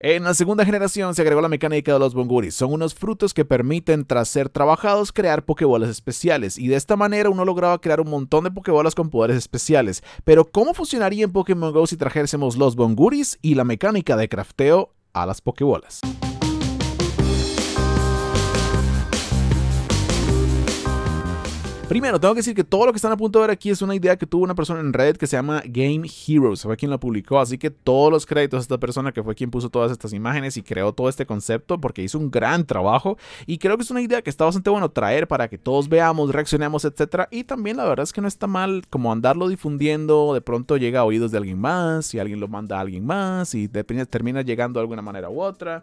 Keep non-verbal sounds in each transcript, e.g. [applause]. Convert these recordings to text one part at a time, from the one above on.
En la segunda generación se agregó la mecánica de los bonguris. Son unos frutos que permiten, tras ser trabajados, crear pokebolas especiales. Y de esta manera uno lograba crear un montón de pokebolas con poderes especiales. Pero ¿cómo funcionaría en Pokémon GO si trajésemos los bonguris y la mecánica de crafteo a las pokebolas? Primero, tengo que decir que todo lo que están a punto de ver aquí es una idea que tuvo una persona en Reddit que se llama Game Heroes, fue quien la publicó, así que todos los créditos a esta persona que fue quien puso todas estas imágenes y creó todo este concepto porque hizo un gran trabajo y creo que es una idea que está bastante bueno traer para que todos veamos, reaccionemos, etc. y también la verdad es que no está mal como andarlo difundiendo, de pronto llega a oídos de alguien más y alguien lo manda a alguien más y termina llegando de alguna manera u otra.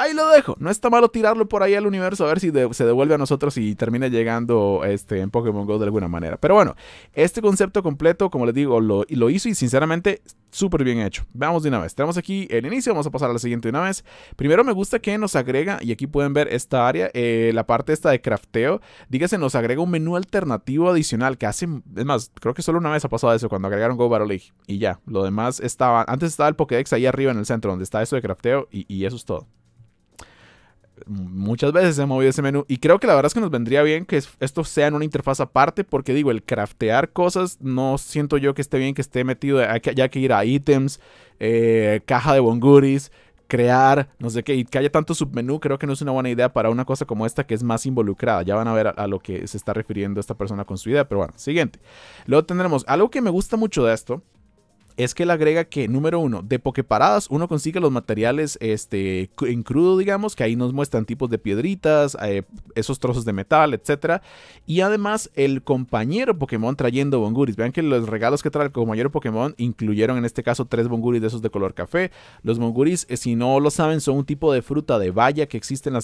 Ahí lo dejo. No está malo tirarlo por ahí al universo a ver si se devuelve a nosotros y termina llegando este, en Pokémon Go de alguna manera. Pero bueno, este concepto completo, como les digo, lo, hizo y sinceramente súper bien hecho. veamos de una vez. Tenemos aquí el inicio, vamos a pasar a la siguiente de una vez. Primero me gusta que nos agrega, y aquí pueden ver esta área, eh, la parte esta de crafteo. Dígase, nos agrega un menú alternativo adicional que hace, es más, creo que solo una vez ha pasado eso cuando agregaron Go Battle League. Y ya, lo demás estaba, antes estaba el Pokédex ahí arriba en el centro donde está eso de crafteo y eso es todo muchas veces he movido ese menú y creo que la verdad es que nos vendría bien que esto sea en una interfaz aparte porque digo, el craftear cosas no siento yo que esté bien que esté metido, ya que, ir a ítems, eh, caja de bonguris, crear, no sé qué, y que haya tanto submenú, creo que no es una buena idea para una cosa como esta que es más involucrada. Ya van a ver a, lo que se está refiriendo esta persona con su idea, pero bueno, siguiente. Luego tendremos algo que me gusta mucho de esto, es que él agrega que, número uno, de Poképaradas uno consigue los materiales este, en crudo, digamos, que ahí nos muestran tipos de piedritas, eh, esos trozos de metal, etc. Y además, el compañero Pokémon trayendo Bonguris. Vean que los regalos que trae el compañero Pokémon incluyeron en este caso tres Bonguris de esos de color café. Los Bonguris, eh, si no lo saben, son un tipo de fruta de valla que existe en, la,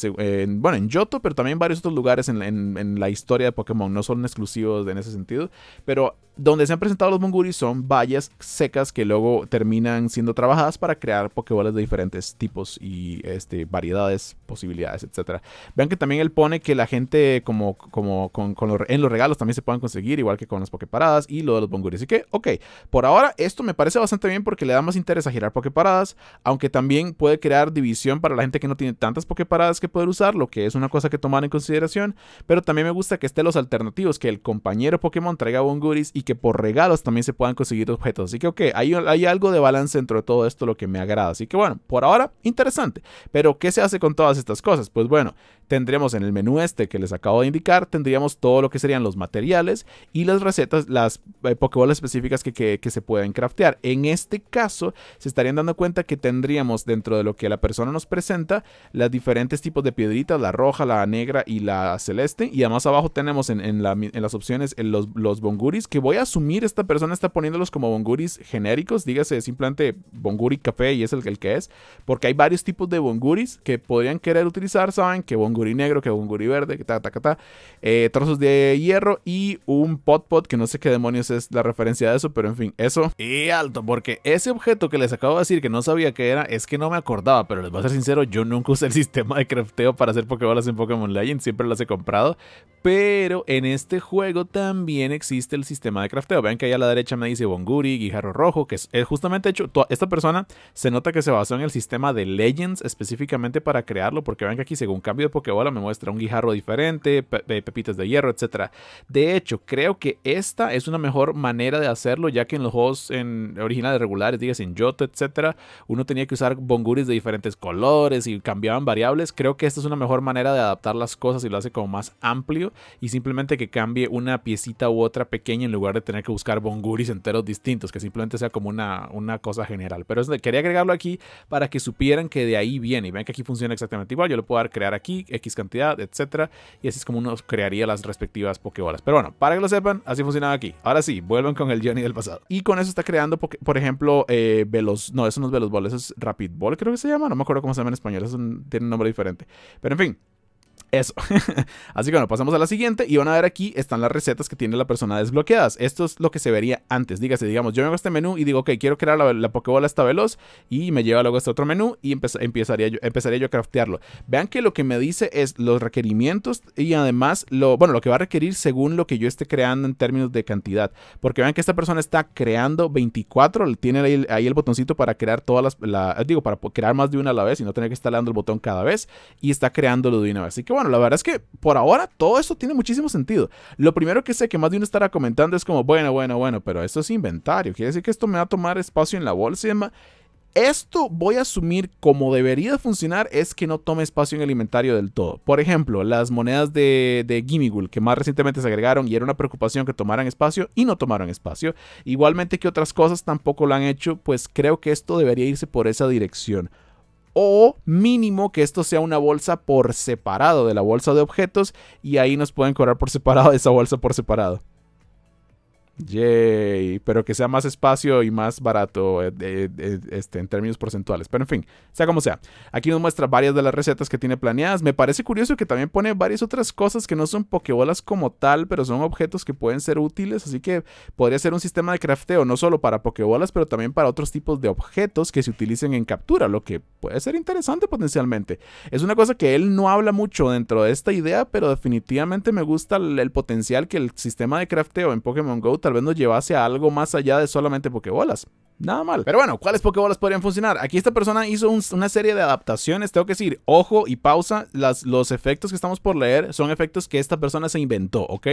bueno, en Yoto, pero también en varios otros lugares en, en la historia de Pokémon. No son exclusivos en ese sentido, pero donde se han presentado los Bonguris son vallas secas que luego terminan siendo trabajadas para crear pokebolas de diferentes tipos y este, variedades, posibilidades, etc. Vean que también él pone que la gente como, como con, en los regalos también se pueden conseguir, igual que con las pokeparadas y lo de los bonguris. Así que, ok, por ahora esto me parece bastante bien porque le da más interés a girar pokeparadas, aunque también puede crear división para la gente que no tiene tantas pokeparadas que poder usar, lo que es una cosa que tomar en consideración, pero también me gusta que estén los alternativos, que el compañero Pokémon traiga bonguris y que por regalos también se puedan conseguir objetos. Así que, ok, hay, algo de balance dentro de todo esto lo que me agrada. Así que bueno, por ahora, interesante. Pero ¿qué se hace con todas estas cosas? Pues bueno, Tendríamos en el menú este que les acabo de indicar, tendríamos todo lo que serían los materiales y las recetas, las eh, específicas que, que, se pueden craftear. En este caso, se estarían dando cuenta que tendríamos dentro de lo que la persona nos presenta, los diferentes tipos de piedritas, la roja, la negra y la celeste. Y además abajo tenemos en, en, las opciones en eh, los, bonguris, que voy a asumir esta persona está poniéndolos como bonguris genéricos, dígase simplemente bonguri café y es el, el que es, porque hay varios tipos de bonguris que podrían querer utilizar, saben que bonguris guri negro, que un guri verde, que ta, ta, ta, ta. Eh, trozos de hierro y un pot pot, que no sé qué demonios es la referencia de eso, pero en fin, eso. Y alto, porque ese objeto que les acabo de decir que no sabía que era, es que no me acordaba, pero les voy a ser sincero, yo nunca usé el [laughs] sistema de crafteo para hacer pokebolas en Pokémon Legends, siempre las he comprado, pero en este juego también existe el sistema de crafteo. Vean que ahí a la derecha me dice Bonguri, Guijarro Rojo, que es, justamente hecho, esta persona se nota que se basó en el sistema de Legends específicamente para crearlo, porque vean que aquí según cambio de Pokémon, que bueno, me muestra un guijarro diferente, de eh, pepitas de hierro, etcétera De hecho, creo que esta es una mejor manera de hacerlo, ya que en los juegos originales regulares, digas en Jot, etcétera uno tenía que usar bonguris de diferentes colores y cambiaban variables. Creo que esta es una mejor manera de adaptar las cosas y lo hace como más amplio y simplemente que cambie una piecita u otra pequeña en lugar de tener que buscar bonguris enteros distintos, que simplemente sea como una, una cosa general. Pero quería agregarlo aquí para que supieran que de ahí viene y vean que aquí funciona exactamente igual. Yo lo puedo dar crear aquí, X cantidad, etcétera, Y así es como uno crearía las respectivas Pokébolas. Pero bueno, para que lo sepan, así funcionaba aquí. Ahora sí, vuelven con el Johnny del pasado. Y con eso está creando, por ejemplo, eh, Velos. No, eso no es Velos Ball, eso es Rapid Ball, creo que se llama. No me acuerdo cómo se llama en español, tiene un nombre diferente. Pero en fin, eso. [laughs] Así que bueno, pasamos a la siguiente y van a ver aquí están las recetas que tiene la persona desbloqueadas. Esto es lo que se vería antes. Dígase, digamos, yo vengo a este menú y digo, ok, quiero crear la, la Pokébola esta veloz y me lleva luego a este otro menú y empezaría, yo, a craftearlo. Vean que lo que me dice es los requerimientos y además, lo, bueno, lo que va a requerir según lo que yo esté creando en términos de cantidad. Porque vean que esta persona está creando 24, tiene ahí, el botoncito para crear todas las, digo, para crear más de una a la vez y no tener que estar dando el botón cada vez y está creando lo de una vez. Así que bueno la verdad es que por ahora todo esto tiene muchísimo sentido. Lo primero que sé que más de uno estará comentando es como, bueno, bueno, bueno, pero esto es inventario. Quiere decir que esto me va a tomar espacio en la bolsa y demás. Esto voy a asumir como debería funcionar es que no tome espacio en el inventario del todo. Por ejemplo, las monedas de, de Gimigul que más recientemente se agregaron y era una preocupación que tomaran espacio y no tomaron espacio. Igualmente que otras cosas tampoco lo han hecho, pues creo que esto debería irse por esa dirección o mínimo que esto sea una bolsa por separado de la bolsa de objetos y ahí nos pueden cobrar por separado esa bolsa por separado. Yay, pero que sea más espacio y más barato eh, este, en términos porcentuales. Pero en fin, sea como sea. Aquí nos muestra varias de las recetas que tiene planeadas. Me parece curioso que también pone varias otras cosas que no son pokebolas como tal, pero son objetos que pueden ser útiles. Así que podría ser un sistema de crafteo no solo para pokebolas, pero también para otros tipos de objetos que se utilicen en captura, lo que puede ser interesante potencialmente. Es una cosa que él no habla mucho dentro de esta idea, pero definitivamente me gusta el, potencial que el sistema de crafteo en Pokémon Go tal vez nos llevase a algo más allá de solamente Pokébolas. Nada mal. Pero bueno, ¿cuáles Pokébolas podrían funcionar? Aquí esta persona hizo una serie de adaptaciones. Tengo que decir, ojo y pausa. los efectos que estamos por leer son efectos que esta persona se inventó, ¿ok?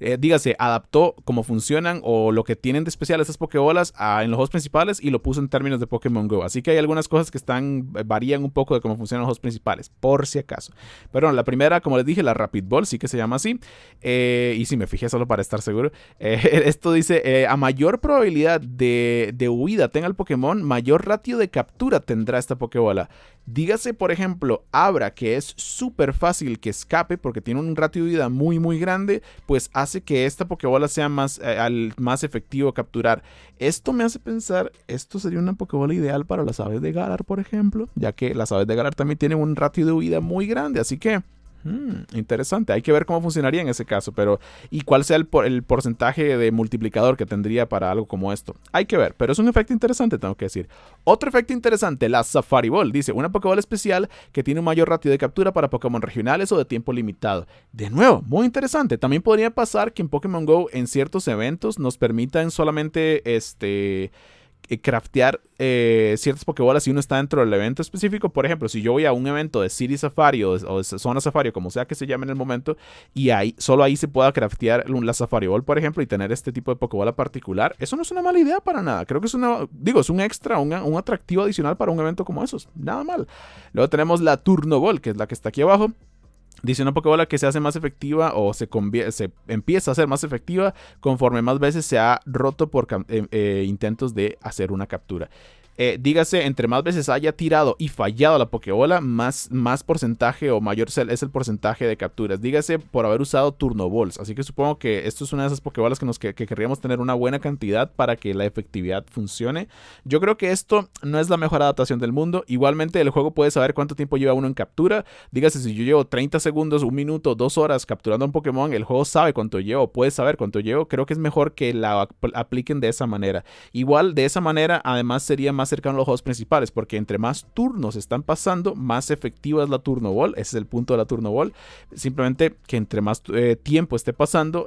Eh, dígase, adaptó cómo funcionan o lo que tienen de especial estas Pokébolas en los ojos principales y lo puso en términos de Pokémon Go. Así que hay algunas cosas que están eh, varían un poco de cómo funcionan los juegos principales, por si acaso. Pero bueno, la primera, como les dije, la Rapid Ball, sí que se llama así. Eh, y si me fijé solo para estar seguro, es [laughs] Esto dice, eh, a mayor probabilidad de, huida tenga el Pokémon, mayor ratio de captura tendrá esta Pokébola. Dígase, por ejemplo, Abra, que es súper fácil que escape porque tiene un ratio de huida muy, muy grande, pues hace que esta Pokébola sea más, eh, al, más efectivo capturar. Esto me hace pensar, esto sería una Pokébola ideal para las aves de Galar, por ejemplo, ya que las aves de Galar también tienen un ratio de huida muy grande, así que... Mmm, interesante, hay que ver cómo funcionaría en ese caso, pero y cuál sea el, el, porcentaje de multiplicador que tendría para algo como esto. Hay que ver, pero es un efecto interesante, tengo que decir. Otro efecto interesante, la Safari Ball, dice, una Pokéball especial que tiene un mayor ratio de captura para Pokémon regionales o de tiempo limitado. De nuevo, muy interesante. También podría pasar que en Pokémon Go en ciertos eventos nos permitan solamente este eh, craftear eh, ciertas pokebolas si uno está dentro del evento específico. Por ejemplo, si yo voy a un evento de City Safari o, de, Zona Safari, como sea que se llame en el momento, y ahí solo ahí se pueda craftear la Safari Ball, por ejemplo, y tener este tipo de pokebola particular, eso no es una mala idea para nada. Creo que es una, digo, es un extra, un, un atractivo adicional para un evento como esos. Nada mal. Luego tenemos la Turno Ball, que es la que está aquí abajo. Dice una Pokébola que se hace más efectiva o se, empieza a ser más efectiva conforme más veces se ha roto por eh, eh, intentos de hacer una captura. Eh, dígase, entre más veces haya tirado y fallado la Pokébola, más, más porcentaje o mayor es el porcentaje de capturas. Dígase por haber usado turno balls. Así que supongo que esto es una de esas Pokébolas que, nos, querríamos tener una buena cantidad para que la efectividad funcione. Yo creo que esto no es la mejor adaptación del mundo. Igualmente, el juego puede saber cuánto tiempo lleva uno en captura. Dígase, si yo llevo 30 segundos, un minuto, dos horas capturando a un Pokémon, el juego sabe cuánto llevo, puede saber cuánto llevo. Creo que es mejor que la apliquen de esa manera. Igual, de esa manera, además sería más más los juegos principales, porque entre más turnos están pasando, más efectiva es la turno ball. Ese es el punto de la turno ball. Simplemente que entre más eh, tiempo esté pasando,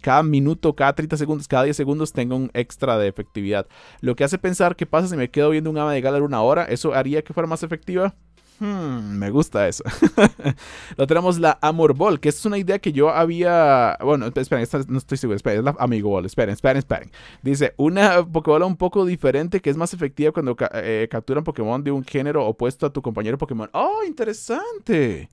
cada minuto, cada 30 segundos, cada 10 segundos tenga un extra de efectividad. Lo que hace pensar que pasa si me quedo viendo un ama de galar una hora, eso haría que fuera más efectiva. Hmm, me gusta eso. [laughs] Lo tenemos la Amor Ball, que es una idea que yo había. Bueno, esperen, no estoy seguro. es la Amigo Ball. Esperen, esperen, esperen. Dice: Una Pokébola un poco diferente que es más efectiva cuando eh, capturan Pokémon de un género opuesto a tu compañero Pokémon. ¡Oh, interesante!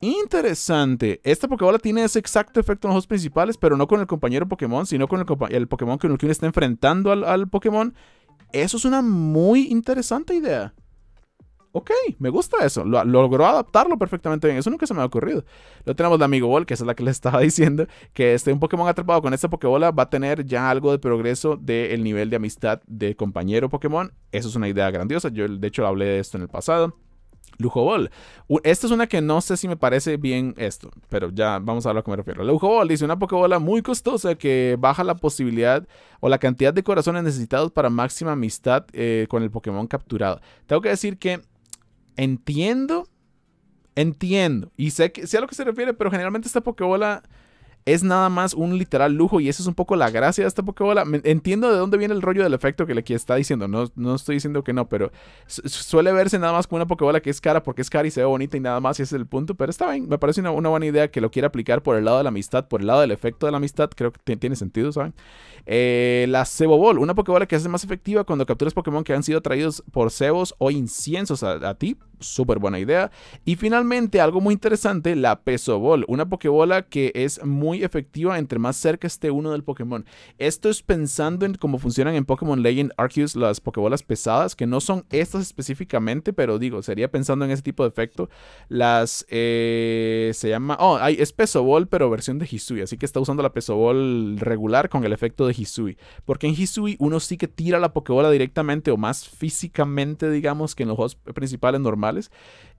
Interesante. Esta Pokébola tiene ese exacto efecto en los ojos principales, pero no con el compañero Pokémon, sino con el, el Pokémon el que uno está enfrentando al, al Pokémon. Eso es una muy interesante idea ok, me gusta eso. Lo, logró adaptarlo perfectamente bien. Eso nunca se me ha ocurrido. Lo tenemos la Amigo Ball, que es la que les [laughs] estaba diciendo. Que este, un Pokémon atrapado con esta Pokébola va a tener ya algo de progreso del nivel de amistad de compañero Pokémon. Eso es una idea grandiosa. Yo, de hecho, hablé de esto en el pasado. Lujo Ball. Esta es una que no sé si me parece bien esto, pero ya vamos a hablar a lo que me refiero. Lujo Ball dice una Pokébola muy costosa que baja la posibilidad o la cantidad de corazones necesitados para máxima amistad eh, con el Pokémon capturado. Tengo que decir que Entiendo, entiendo, y sé, que, a lo que se refiere, pero generalmente esta Pokébola es nada más un literal lujo y eso es un poco la gracia de esta Pokébola. Entiendo de dónde viene el rollo del efecto que le está diciendo, no, no estoy diciendo que no, pero suele verse nada más como una Pokébola que es cara porque es cara y se ve bonita y nada más y ese es el punto, pero está bien, me parece una, buena idea que lo quiera aplicar por el lado de la amistad, por el lado del efecto de la amistad, creo que tiene sentido, ¿saben? Eh, la Cebobol, una Pokébola que hace más efectiva cuando capturas Pokémon que han sido traídos por cebos o inciensos a, ti, súper buena idea. Y finalmente, algo muy interesante, la Peso una Pokébola que es muy muy efectiva entre más cerca esté uno del Pokémon. Esto es pensando en cómo funcionan en Pokémon Legend Arceus las Pokébolas pesadas, que no son estas específicamente, pero digo, sería pensando en ese tipo de efecto. Las eh, se llama. Oh, hay, es Peso pero versión de Hisui. Así que está usando la Peso Ball regular con el efecto de Hisui. Porque en Hisui uno sí que tira la Pokébola directamente o más físicamente, digamos, que en los juegos principales normales.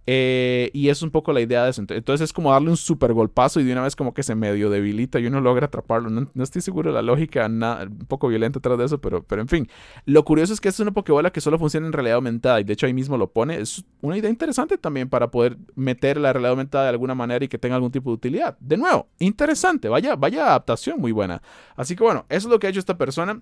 Eh, y es un poco la idea de eso. Entonces es como darle un super golpazo y de una vez como que se medio debilita y uno logra atraparlo. No, estoy seguro de la lógica, un poco violenta atrás de eso, pero, pero en fin. Lo curioso es que es una Pokébola que solo funciona en realidad aumentada y de hecho ahí mismo lo pone. Es una idea interesante también para poder meter la realidad aumentada de alguna manera y que tenga algún tipo de utilidad. De nuevo, interesante, vaya, vaya adaptación muy buena. Así que bueno, eso es lo que ha hecho esta persona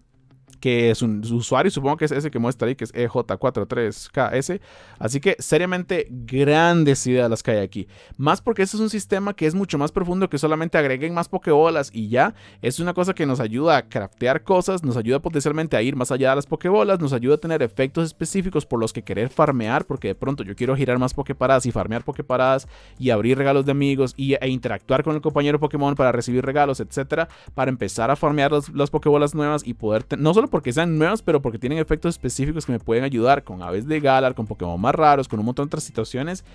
que es un usuario, supongo que es ese que muestra ahí, que es EJ43KS. Así que seriamente grandes ideas las que hay aquí. Más porque este es un sistema que es mucho más profundo que solamente agreguen más pokebolas y ya. Es una cosa que nos ayuda a craftear cosas, nos ayuda potencialmente a ir más allá de las pokebolas, nos ayuda a tener efectos específicos por los que querer farmear, porque de pronto yo quiero girar más pokeparadas y farmear pokeparadas y abrir regalos de amigos y, e interactuar con el compañero Pokémon para recibir regalos, etcétera, para empezar a farmear las, pokebolas nuevas y poder no solo porque sean nuevos, pero porque tienen efectos específicos que me pueden ayudar con aves de Galar, con Pokémon más raros, con un montón de otras situaciones.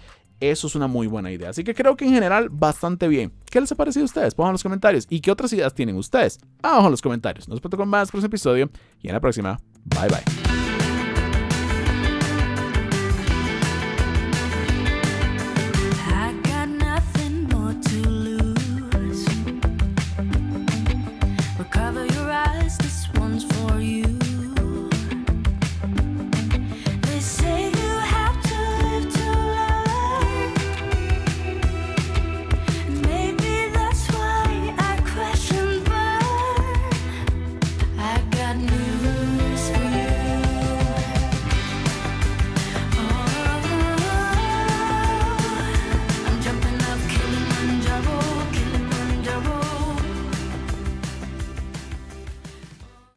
Eso es una muy buena idea. Así que creo que en general bastante bien. ¿Qué les ha parecido a ustedes? Pongan en los comentarios. ¿Y qué otras ideas tienen ustedes? Abajo ah, en los comentarios. Nos vemos con más próximo episodio y en la próxima. Bye bye.